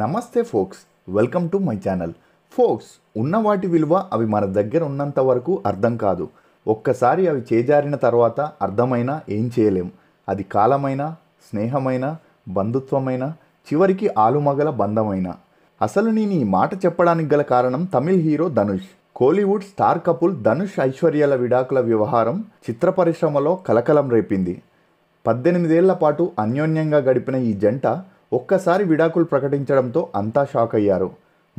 నమస్తే folks welcome to my channel folks ఉన్న వాటి విలువ అవి మన దగ్గర ఉన్నంత వరకు అర్థం కాదు ఒక్కసారి అవి చేజారిన తర్వాత అర్థమైనా ఏం చేయలేం అది కాలమైన స్నేహమైన బంధుత్వమైన చివరికి ఆలుమగల బంధమైన అసలు నేను ఈ మాట చెప్పడానికి గల కారణం Tamil hero Dhanush Kollywood star couple Dhanush ఐశ్వర్యాల విడాకుల వ్యవహారం చిత్ర పరిశ్రమలో కలకలం రేపింది పద్దెనిమిదేళ్ల పాటు అన్యోన్యంగా గడిపిన ఈ జంట ఒక్కసారి విడాకులు ప్రకటించడంతో అంతా షాక్ అయ్యారు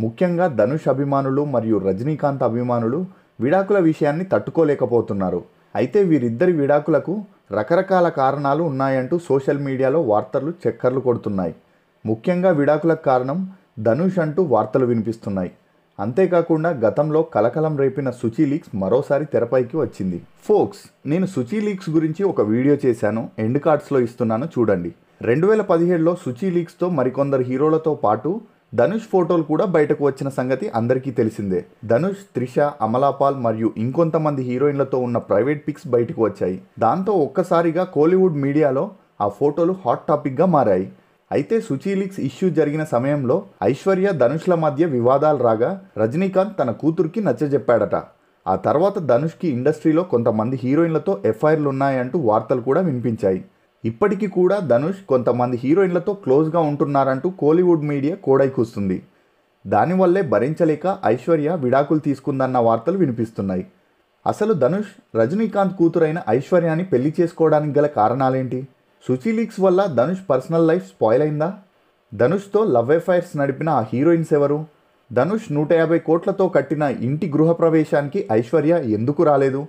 ముఖ్యంగా ధనుష్ అభిమానులు మరియు రజనీకాంత్ అభిమానులు విడాకుల విషయాన్ని తట్టుకోలేకపోతున్నారు అయితే వీరిద్దరి విడాకులకు రకరకాల కారణాలు ఉన్నాయంటూ సోషల్ మీడియాలో వార్తలు చక్కర్లు కొడుతున్నాయి ముఖ్యంగా విడాకులకు కారణం ధనుష్ అంటూ వార్తలు వినిపిస్తున్నాయి అంతేకాకుండా గతంలో కలకలం రేపిన సుచి లీక్స్ మరోసారి తెరపైకి వచ్చింది ఫోక్స్ నేను సుచి లీక్స్ గురించి ఒక వీడియో చేశాను ఎండ్ కార్డ్స్లో ఇస్తున్నాను చూడండి రెండు వేల పదిహేడులో సుచి లీక్స్తో మరికొందరు హీరోలతో పాటు ధనుష్ ఫోటోలు కూడా బయటకు వచ్చిన సంగతి అందరికీ తెలిసిందే ధనుష్ త్రిష అమలాపాల్ మరియు ఇంకొంతమంది హీరోయిన్లతో ఉన్న ప్రైవేట్ పిక్స్ బయటకు వచ్చాయి దాంతో ఒక్కసారిగా కోలీవుడ్ మీడియాలో ఆ ఫోటోలు హాట్ టాపిక్గా మారాయి అయితే సుచీలిక్స్ ఇష్యూ జరిగిన సమయంలో ఐశ్వర్య ధనుష్ల మధ్య వివాదాలు రాగా రజనీకాంత్ తన కూతురికి నచ్చజెప్పాడట ఆ తర్వాత ధనుష్కి ఇండస్ట్రీలో కొంతమంది హీరోయిన్లతో ఎఫ్ఐఆర్లు ఉన్నాయంటూ వార్తలు కూడా వినిపించాయి ఇప్పటికీ కూడా ధనుష్ కొంతమంది హీరోయిన్లతో క్లోజ్గా ఉంటున్నారంటూ కోలీవుడ్ మీడియా కోడై కూస్తుంది దానివల్లే భరించలేక ఐశ్వర్య విడాకులు తీసుకుందన్న వార్తలు వినిపిస్తున్నాయి అసలు ధనుష్ రజనీకాంత్ కూతురైన ఐశ్వర్యాని పెళ్లి చేసుకోవడానికి గల కారణాలేంటి సుచిలీక్స్ లీక్స్ వల్ల ధనుష్ పర్సనల్ లైఫ్ స్పాయిల్ అయిందా ధనుష్తో లవ్ ఎఫైర్స్ నడిపిన ఆ హీరోయిన్స్ ఎవరు ధనుష్ నూట యాభై కోట్లతో కట్టిన ఇంటి గృహప్రవేశానికి ఐశ్వర్య ఎందుకు రాలేదు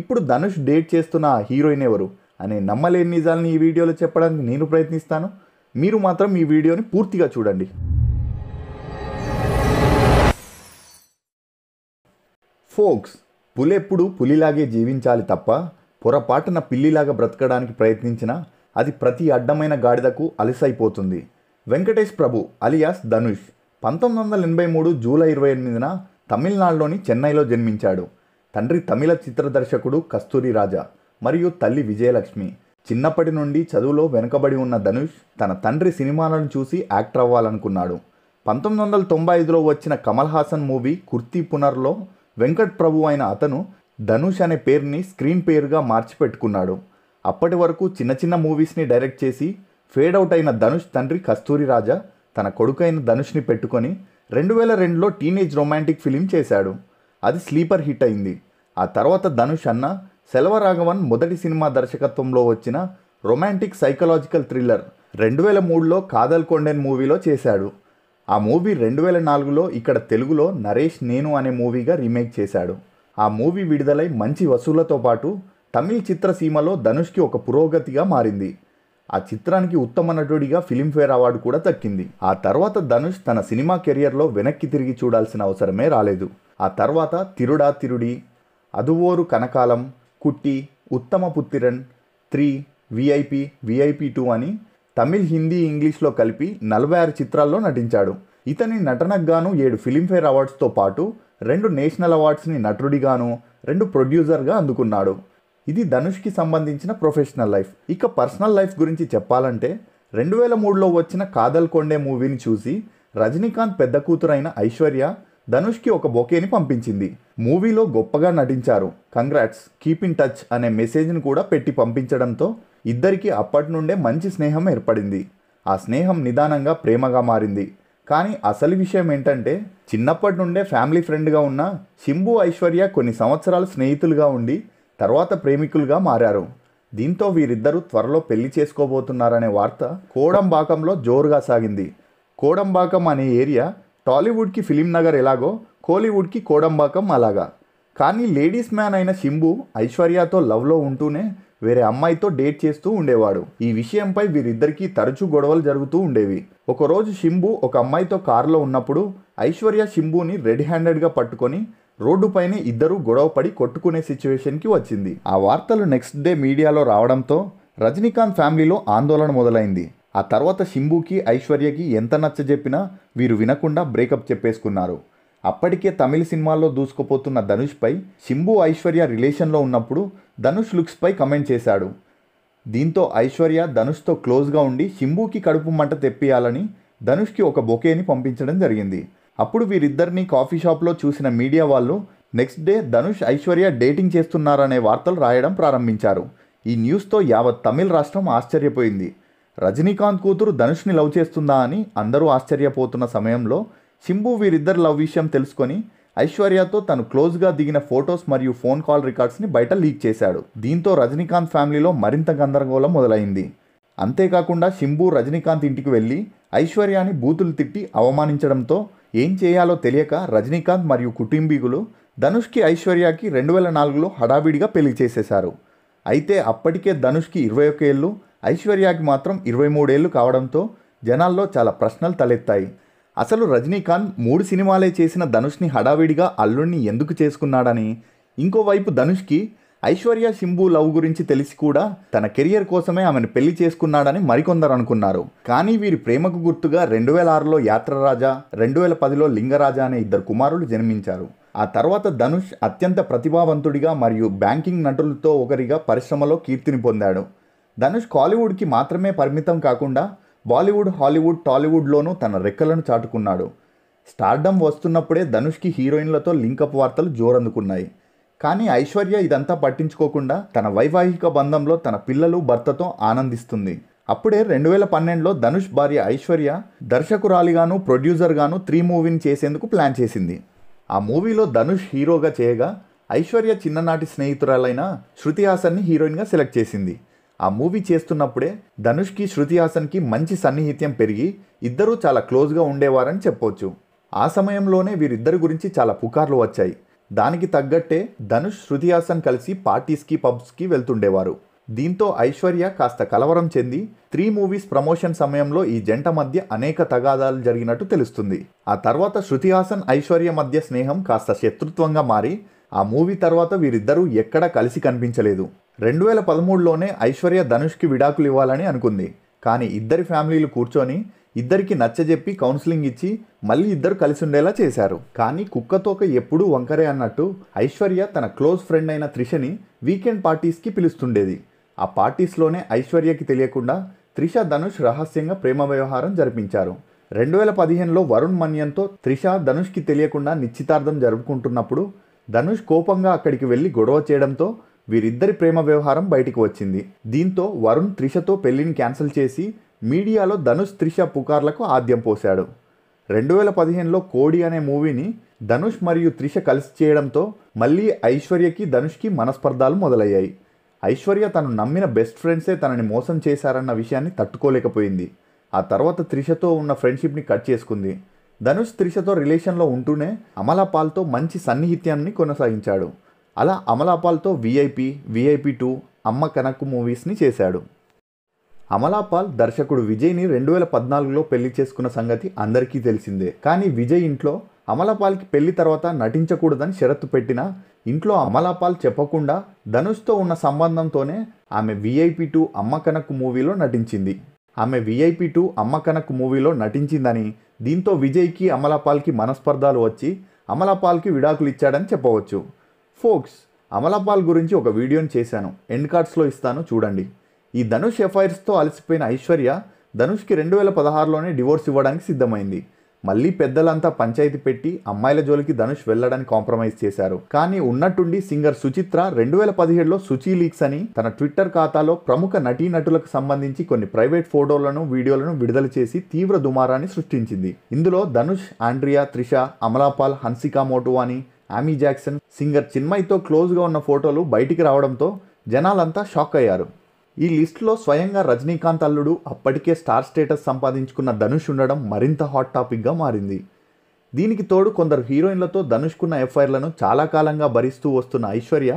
ఇప్పుడు ధనుష్ డేట్ చేస్తున్న ఆ హీరోయిన్ ఎవరు అనే నమ్మలేని నిజాలని ఈ వీడియోలో చెప్పడానికి నేను ప్రయత్నిస్తాను మీరు మాత్రం ఈ వీడియోని పూర్తిగా చూడండి ఫోక్స్ పులెప్పుడు పులిలాగే జీవించాలి తప్ప పొరపాటున పిల్లిలాగా బ్రతకడానికి ప్రయత్నించినా అది ప్రతి అడ్డమైన గాడిదకు అలసైపోతుంది వెంకటేష్ ప్రభు అలియాస్ ధనుష్ పంతొమ్మిది వందల ఎనభై మూడు జూలై ఇరవై ఎనిమిదిన తమిళనాడులోని చెన్నైలో జన్మించాడు తండ్రి తమిళ చిత్ర దర్శకుడు కస్తూరి రాజా మరియు తల్లి విజయలక్ష్మి చిన్నప్పటి నుండి చదువులో వెనుకబడి ఉన్న ధనుష్ తన తండ్రి సినిమాలను చూసి యాక్టర్ అవ్వాలనుకున్నాడు పంతొమ్మిది వందల తొంభై ఐదులో వచ్చిన కమల్ హాసన్ మూవీ కుర్తీ పునర్లో వెంకట్ ప్రభు అయిన అతను ధనుష్ అనే పేరుని స్క్రీన్ పేరుగా మార్చిపెట్టుకున్నాడు అప్పటి వరకు చిన్న చిన్న మూవీస్ని డైరెక్ట్ చేసి ఫేడౌట్ అయిన ధనుష్ తండ్రి కస్తూరి రాజా తన కొడుకైన ధనుష్ని పెట్టుకొని రెండు వేల రెండులో టీనేజ్ రొమాంటిక్ ఫిలిం చేశాడు అది స్లీపర్ హిట్ అయింది ఆ తర్వాత ధనుష్ అన్న సెల్వరాఘవన్ మొదటి సినిమా దర్శకత్వంలో వచ్చిన రొమాంటిక్ సైకలాజికల్ థ్రిల్లర్ రెండు వేల మూడులో కాదల్ కొండెన్ మూవీలో చేశాడు ఆ మూవీ రెండు వేల నాలుగులో ఇక్కడ తెలుగులో నరేష్ నేను అనే మూవీగా రీమేక్ చేశాడు ఆ మూవీ విడుదలై మంచి వసూళ్లతో పాటు తమిళ చిత్రసీమలో ధనుష్కి ఒక పురోగతిగా మారింది ఆ చిత్రానికి ఉత్తమ నటుడిగా ఫిలింఫేర్ అవార్డు కూడా దక్కింది ఆ తర్వాత ధనుష్ తన సినిమా కెరియర్లో వెనక్కి తిరిగి చూడాల్సిన అవసరమే రాలేదు ఆ తర్వాత తిరుడా తిరుడి అదువోరు Kanakaalam Kutty Uthamaputhiran three VIP VIP two అని తమిళ్ హిందీ ఇంగ్లీష్లో కలిపి నలభై ఆరు చిత్రాల్లో నటించాడు ఇతని నటనకు గాను ఏడు ఫిలింఫేర్ అవార్డ్స్తో పాటు రెండు నేషనల్ అవార్డ్స్ని నటుడిగాను రెండు ప్రొడ్యూసర్గా అందుకున్నాడు ఇది ధనుష్కి సంబంధించిన ప్రొఫెషనల్ లైఫ్ ఇక పర్సనల్ లైఫ్ గురించి చెప్పాలంటే రెండు వేల మూడులో వచ్చిన కాదల్ కొండే మూవీని చూసి రజనీకాంత్ పెద్ద కూతురైన ఐశ్వర్య ధనుష్కి ఒక బొకేని పంపించింది మూవీలో గొప్పగా నటించారు కంగ్రాట్స్ కీప్ ఇన్ టచ్ అనే మెసేజ్ని కూడా పెట్టి పంపించడంతో ఇద్దరికి అప్పటి నుండే మంచి స్నేహం ఏర్పడింది ఆ స్నేహం నిదానంగా ప్రేమగా మారింది కానీ అసలు విషయం ఏంటంటే చిన్నప్పటి నుండే ఫ్యామిలీ ఫ్రెండ్గా ఉన్న శింబు ఐశ్వర్య కొన్ని సంవత్సరాలు స్నేహితులుగా ఉండి తర్వాత ప్రేమికులుగా మారారు దీంతో వీరిద్దరూ త్వరలో పెళ్లి చేసుకోబోతున్నారనే వార్త కోడంబాకంలో జోరుగా సాగింది కోడంబాకం అనే ఏరియా టాలీవుడ్కి ఫిలిం నగర్ ఎలాగో కోలీవుడ్కి కోడంబాకం అలాగా కానీ లేడీస్ మ్యాన్ అయిన శింబు ఐశ్వర్యతో లవ్లో ఉంటూనే వేరే అమ్మాయితో డేట్ చేస్తూ ఉండేవాడు ఈ విషయంపై వీరిద్దరికీ తరచూ గొడవలు జరుగుతూ ఉండేవి ఒకరోజు శింబు ఒక అమ్మాయితో కారులో ఉన్నప్పుడు ఐశ్వర్య శింబుని రెడ్ హ్యాండెడ్గా పట్టుకొని రోడ్డుపైనే ఇద్దరూ గొడవపడి కొట్టుకునే సిచ్యువేషన్కి వచ్చింది ఆ వార్తలు నెక్స్ట్ డే మీడియాలో రావడంతో రజనీకాంత్ ఫ్యామిలీలో ఆందోళన మొదలైంది ఆ తర్వాత శింబుకి ఐశ్వర్యకి ఎంత నచ్చ చెప్పినా వీరు వినకుండా బ్రేకప్ చెప్పేసుకున్నారు అప్పటికే తమిళ సినిమాల్లో దూసుకుపోతున్న ధనుష్పై శింబు ఐశ్వర్య రిలేషన్లో ఉన్నప్పుడు ధనుష్ లుక్స్పై కమెంట్ చేశాడు దీంతో ఐశ్వర్య ధనుష్తో క్లోజ్గా ఉండి శింబుకి కడుపు మంట తెప్పియాలని ధనుష్కి ఒక బొకేని పంపించడం జరిగింది అప్పుడు వీరిద్దరిని కాఫీ షాప్లో చూసిన మీడియా వాళ్ళు next day Dhanush Aishwarya dating చేస్తున్నారనే వార్తలు రాయడం ప్రారంభించారు ఈ న్యూస్తో యావత్ తమిళ రాష్ట్రం ఆశ్చర్యపోయింది రజనీకాంత్ కూతురు ధనుష్ని లవ్ చేస్తుందా అని అందరూ ఆశ్చర్యపోతున్న సమయంలో శింబు వీరిద్దరు లవ్ విషయం తెలుసుకొని ఐశ్వర్యతో తను క్లోజ్గా దిగిన ఫొటోస్ మరియు ఫోన్ కాల్ రికార్డ్స్ని బయట లీక్ చేశాడు దీంతో రజనీకాంత్ ఫ్యామిలీలో మరింత గందరగోళం మొదలైంది అంతేకాకుండా శింబు రజనీకాంత్ ఇంటికి వెళ్ళి ఐశ్వర్యాని బూతులు తిట్టి అవమానించడంతో ఏం చేయాలో తెలియక రజనీకాంత్ మరియు కుటుంబీకులు ధనుష్కి ఐశ్వర్యకి రెండు వేల నాలుగులో హడావిడిగా పెళ్లి చేసేశారు అయితే అప్పటికే ధనుష్కి ఇరవై ఒక ఏళ్ళు ఐశ్వర్యాకి మాత్రం ఇరవై మూడేళ్లు కావడంతో జనాల్లో చాలా ప్రశ్నలు తలెత్తాయి అసలు రజనీకాంత్ మూడు సినిమాలే చేసిన ధనుష్ని హడావిడిగా అల్లుణ్ణి ఎందుకు చేసుకున్నాడని ఇంకోవైపు ధనుష్కి ఐశ్వర్య సింబు లవ్ గురించి తెలిసి కూడా తన కెరియర్ కోసమే ఆమెను పెళ్లి చేసుకున్నాడని మరికొందరు అనుకున్నారు కానీ వీరి ప్రేమకు గుర్తుగా రెండు వేల ఆరులో యాత్రరాజా రెండు వేల పదిలో లింగరాజా అనే ఇద్దరు కుమారులు జన్మించారు ఆ తర్వాత ధనుష్ అత్యంత ప్రతిభావంతుడిగా మరియు బ్యాంకింగ్ నటులతో ఒకరిగా పరిశ్రమలో కీర్తిని పొందాడు ధనుష్ కాలీవుడ్కి మాత్రమే పరిమితం కాకుండా బాలీవుడ్ హాలీవుడ్ టాలీవుడ్లోనూ తన రెక్కలను చాటుకున్నాడు స్టార్డమ్ వస్తున్నప్పుడే ధనుష్కి హీరోయిన్లతో లింకప్ వార్తలు జోరందుకున్నాయి కానీ ఐశ్వర్య ఇదంతా పట్టించుకోకుండా తన వైవాహిక బంధంలో తన పిల్లలు భర్తతో ఆనందిస్తుంది అప్పుడే రెండు వేల పన్నెండులో ధనుష్ భార్య ఐశ్వర్య దర్శకురాలిగాను ప్రొడ్యూసర్గాను త్రీ మూవీని చేసేందుకు ప్లాన్ చేసింది ఆ మూవీలో ధనుష్ హీరోగా చేయగా ఐశ్వర్య చిన్ననాటి స్నేహితురాలైన శృతి హాసన్ని హీరోయిన్గా సెలెక్ట్ చేసింది ఆ మూవీ చేస్తున్నప్పుడే ధనుష్కి శృతి హాసన్కి మంచి సన్నిహిత్యం పెరిగి ఇద్దరూ చాలా క్లోజ్గా ఉండేవారని చెప్పవచ్చు ఆ సమయంలోనే వీరిద్దరి గురించి చాలా పుకార్లు వచ్చాయి దానికి తగ్గట్టే ధనుష్ శృతి హాసన్ కలిసి పార్టీస్కి పబ్స్కి వెళ్తుండేవారు దీంతో ఐశ్వర్య కాస్త కలవరం చెంది త్రీ మూవీస్ ప్రమోషన్ సమయంలో ఈ జంట మధ్య అనేక తగాదాలు జరిగినట్టు తెలుస్తుంది ఆ తర్వాత శృతి హాసన్ ఐశ్వర్య మధ్య స్నేహం కాస్త శత్రుత్వంగా మారి ఆ మూవీ తర్వాత వీరిద్దరూ ఎక్కడా కలిసి కనిపించలేదు రెండు వేల పదమూడులోనే ఐశ్వర్య ధనుష్కి విడాకులు ఇవ్వాలని అనుకుంది కానీ ఇద్దరి ఫ్యామిలీలు కూర్చొని ఇద్దరికి నచ్చజెప్పి కౌన్సిలింగ్ ఇచ్చి మళ్ళీ ఇద్దరు కలిసి ఉండేలా చేశారు కానీ కుక్కతోక ఎప్పుడూ వంకరే అన్నట్టు ఐశ్వర్య తన క్లోజ్ ఫ్రెండ్ అయిన త్రిషని వీకెండ్ పార్టీస్కి పిలుస్తుండేది ఆ పార్టీస్లోనే ఐశ్వర్యకి తెలియకుండా త్రిష ధనుష్ రహస్యంగా ప్రేమ వ్యవహారం జరిపించారు రెండు వేల పదిహేనులో వరుణ్ మన్యంతో త్రిష ధనుష్కి తెలియకుండా నిశ్చితార్థం జరుపుకుంటున్నప్పుడు ధనుష్ కోపంగా అక్కడికి వెళ్ళి గొడవ చేయడంతో వీరిద్దరి ప్రేమ వ్యవహారం బయటికి వచ్చింది దీంతో వరుణ్ త్రిషతో పెళ్లిని క్యాన్సిల్ చేసి మీడియాలో ధనుష్ త్రిష పుకార్లకు ఆద్యం పోశాడు రెండు వేల పదిహేనులో కోడి అనే మూవీని ధనుష్ మరియు త్రిష కలిసి చేయడంతో మళ్ళీ ఐశ్వర్యకి ధనుష్కి మనస్పర్ధాలు మొదలయ్యాయి ఐశ్వర్య తను నమ్మిన బెస్ట్ ఫ్రెండ్సే తనని మోసం చేశారన్న విషయాన్ని తట్టుకోలేకపోయింది ఆ తర్వాత త్రిషతో ఉన్న ఫ్రెండ్షిప్ని కట్ చేసుకుంది ధనుష్ త్రిషతో రిలేషన్లో ఉంటూనే అమలా పాల్తో మంచి సన్నిహిత్యాన్ని కొనసాగించాడు అలా అమలాపాల్తో విఐపి విఐపి టూ అమ్మ కనక్కు మూవీస్ని చేశాడు అమలాపాల్ దర్శకుడు విజయ్ని రెండు వేల పద్నాలుగులో పెళ్లి చేసుకున్న సంగతి అందరికీ తెలిసిందే కానీ విజయ్ ఇంట్లో అమలాపాల్కి పెళ్లి తర్వాత నటించకూడదని షరత్తు పెట్టినా ఇంట్లో అమలాపాల్ చెప్పకుండా ధనుష్తో ఉన్న సంబంధంతోనే ఆమె విఐపి టూ అమ్మ కనక్కు మూవీలో నటించింది ఆమె విఐపి టూ అమ్మ కనక్కు మూవీలో నటించిందని దీంతో విజయ్కి అమలాపాల్కి మనస్పర్ధాలు వచ్చి అమలాపాల్కి విడాకులు ఇచ్చాడని చెప్పవచ్చు ఫోక్స్ అమలపాల్ గురించి ఒక వీడియోని చేశాను ఎండ్ కార్డ్స్లో ఇస్తాను చూడండి ఈ ధనుష్ ఎఫ్ఐఆర్స్తో అలసిపోయిన ఐశ్వర్య ధనుష్కి రెండు వేల పదహారులోనే డివోర్స్ ఇవ్వడానికి సిద్ధమైంది మళ్ళీ పెద్దలంతా పంచాయతీ పెట్టి అమ్మాయిల జోలికి ధనుష్ వెళ్ళడానికి కాంప్రమైజ్ చేశారు కానీ ఉన్నట్టుండి సింగర్ సుచిత్ర రెండు వేల పదిహేడులో సుచి లీక్స్ అని తన ట్విట్టర్ ఖాతాలో ప్రముఖ నటీనటులకు సంబంధించి కొన్ని ప్రైవేట్ ఫోటోలను వీడియోలను విడుదల చేసి తీవ్ర దుమారాన్ని సృష్టించింది ఇందులో Dhanush Andrea Trisha Amala Paul Hansika Motwani Amy Jackson singer చిన్మయ్తో క్లోజ్గా ఉన్న ఫోటోలు బయటికి రావడంతో జనాలంతా షాక్ అయ్యారు ఈ లిస్టులో స్వయంగా రజనీకాంత్ అల్లుడు అప్పటికే స్టార్ స్టేటస్ సంపాదించుకున్న ధనుష్ ఉండడం మరింత హాట్ టాపిక్గా మారింది దీనికి తోడు కొందరు హీరోయిన్లతో ధనుష్కున్న ఎఫ్ఐఆర్లను చాలా కాలంగా భరిస్తూ వస్తున్న ఐశ్వర్య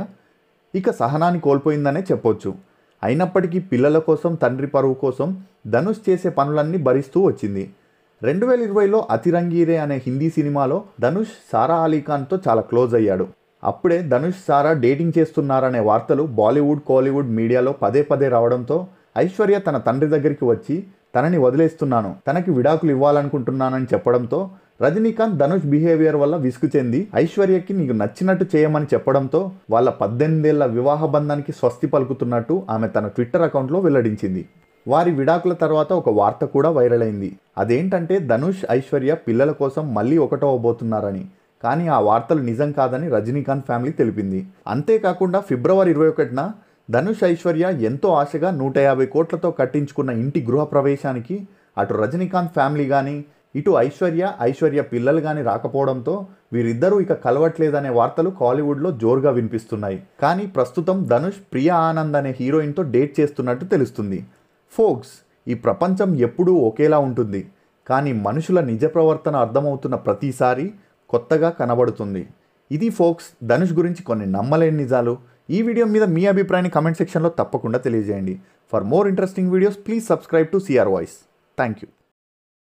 ఇక సహనాన్ని కోల్పోయిందనే చెప్పొచ్చు అయినప్పటికీ పిల్లల కోసం తండ్రి పరువు కోసం ధనుష్ చేసే పనులన్నీ భరిస్తూ వచ్చింది రెండు వేల ఇరవైలో అతిరంగీరే అనే హిందీ సినిమాలో ధనుష్ సారా అలీఖాన్తో చాలా క్లోజ్ అయ్యాడు అప్పుడే ధనుష్ సారా డేటింగ్ చేస్తున్నారనే వార్తలు బాలీవుడ్ కోలీవుడ్ మీడియాలో పదే పదే రావడంతో ఐశ్వర్య తన తండ్రి దగ్గరికి వచ్చి తనని వదిలేస్తున్నాను తనకి విడాకులు ఇవ్వాలనుకుంటున్నానని చెప్పడంతో రజనీకాంత్ ధనుష్ బిహేవియర్ వల్ల విసుగు చెంది ఐశ్వర్యకి నీకు నచ్చినట్టు చేయమని చెప్పడంతో వాళ్ళ పద్దెనిమిదేళ్ల వివాహ బంధానికి స్వస్తి పలుకుతున్నట్టు ఆమె తన ట్విట్టర్ అకౌంట్లో వెల్లడించింది వారి విడాకుల తర్వాత ఒక వార్త కూడా వైరల్ అయింది అదేంటంటే ధనుష్ ఐశ్వర్య పిల్లల కోసం మళ్ళీ ఒకటవబోతున్నారని కానీ ఆ వార్తలు నిజం కాదని రజనీకాంత్ ఫ్యామిలీ తెలిపింది అంతేకాకుండా ఫిబ్రవరి ఇరవై ఒకటిన ధనుష్ ఐశ్వర్య ఎంతో ఆశగా నూట యాభై కోట్లతో కట్టించుకున్న ఇంటి గృహ ప్రవేశానికి అటు రజనీకాంత్ ఫ్యామిలీ కానీ ఇటు ఐశ్వర్య ఐశ్వర్య పిల్లలు కానీ రాకపోవడంతో వీరిద్దరూ ఇక కలవట్లేదనే వార్తలు కాలీవుడ్లో జోరుగా వినిపిస్తున్నాయి కానీ ప్రస్తుతం ధనుష్ ప్రియా ఆనంద్ అనే హీరోయిన్తో డేట్ చేస్తున్నట్టు తెలుస్తుంది ఫోక్స్ ఈ ప్రపంచం ఎప్పుడూ ఒకేలా ఉంటుంది కానీ మనుషుల నిజ ప్రవర్తన అర్థమవుతున్న ప్రతిసారి కొత్తగా కనబడుతుంది ఇది ఫోక్స్ ధనుష్ గురించి కొన్ని నమ్మలేని నిజాలు ఈ వీడియో మీద మీ అభిప్రాయాన్ని కమెంట్ సెక్షన్లో తప్పకుండా తెలియజేయండి for more interesting videos please subscribe to CR voice thank you